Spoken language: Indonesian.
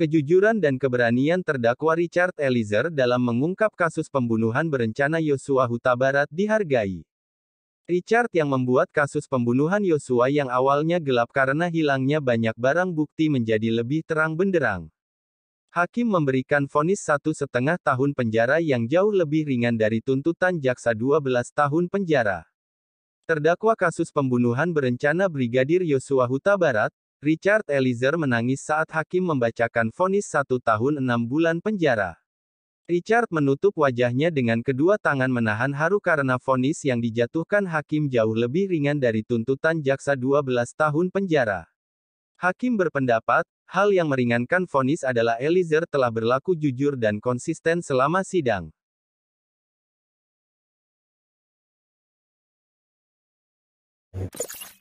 Kejujuran dan keberanian terdakwa Richard Eliezer dalam mengungkap kasus pembunuhan berencana Yosua Huta Barat dihargai. Richard yang membuat kasus pembunuhan Yosua yang awalnya gelap karena hilangnya banyak barang bukti menjadi lebih terang benderang. Hakim memberikan vonis satu setengah tahun penjara yang jauh lebih ringan dari tuntutan jaksa 12 tahun penjara. Terdakwa kasus pembunuhan berencana Brigadir Yosua Huta Barat, Richard Eliezer menangis saat hakim membacakan vonis satu tahun enam bulan penjara. Richard menutup wajahnya dengan kedua tangan menahan haru karena vonis yang dijatuhkan hakim jauh lebih ringan dari tuntutan jaksa 12 tahun penjara. Hakim berpendapat, hal yang meringankan vonis adalah Eliezer telah berlaku jujur dan konsisten selama sidang. you